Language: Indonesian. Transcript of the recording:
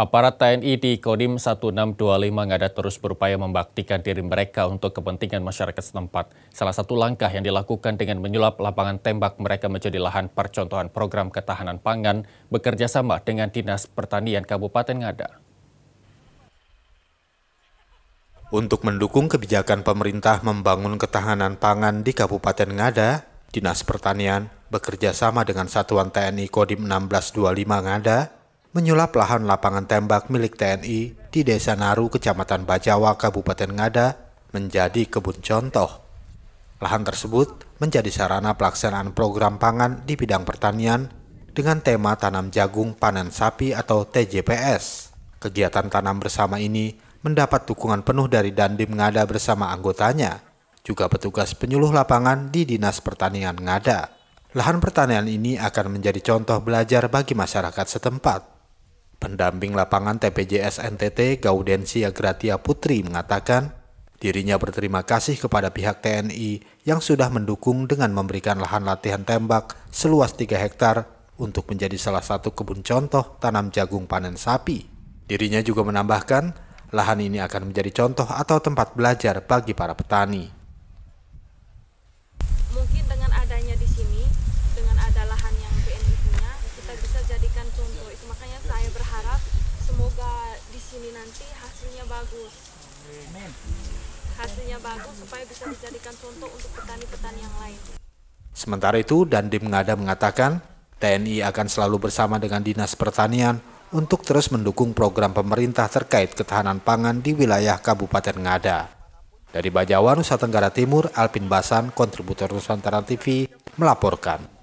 Aparat TNI di Kodim 1625 Ngada terus berupaya membaktikan diri mereka untuk kepentingan masyarakat setempat. Salah satu langkah yang dilakukan dengan menyulap lapangan tembak mereka menjadi lahan percontohan program ketahanan pangan bekerjasama dengan Dinas Pertanian Kabupaten Ngada. Untuk mendukung kebijakan pemerintah membangun ketahanan pangan di Kabupaten Ngada, Dinas Pertanian bekerjasama dengan Satuan TNI Kodim 1625 Ngada menyulap lahan lapangan tembak milik TNI di Desa Naru, Kecamatan Bajawa, Kabupaten Ngada menjadi kebun contoh. Lahan tersebut menjadi sarana pelaksanaan program pangan di bidang pertanian dengan tema tanam jagung panen sapi atau TJPS. Kegiatan tanam bersama ini mendapat dukungan penuh dari Dandim Ngada bersama anggotanya, juga petugas penyuluh lapangan di Dinas Pertanian Ngada. Lahan pertanian ini akan menjadi contoh belajar bagi masyarakat setempat. Pendamping lapangan TPJS NTT Gaudensia Gratia Putri mengatakan, dirinya berterima kasih kepada pihak TNI yang sudah mendukung dengan memberikan lahan latihan tembak seluas 3 hektar untuk menjadi salah satu kebun contoh tanam jagung panen sapi. Dirinya juga menambahkan, lahan ini akan menjadi contoh atau tempat belajar bagi para petani. nanti hasilnya bagus hasilnya bagus supaya bisa dijadikan contoh untuk petani-petani yang lain sementara itu Dandim Ngada mengatakan TNI akan selalu bersama dengan Dinas Pertanian untuk terus mendukung program pemerintah terkait ketahanan pangan di wilayah Kabupaten Ngada. Dari Bajawa, Nusa Tenggara Timur, Alpin Basan, kontributor Nusantara TV, melaporkan.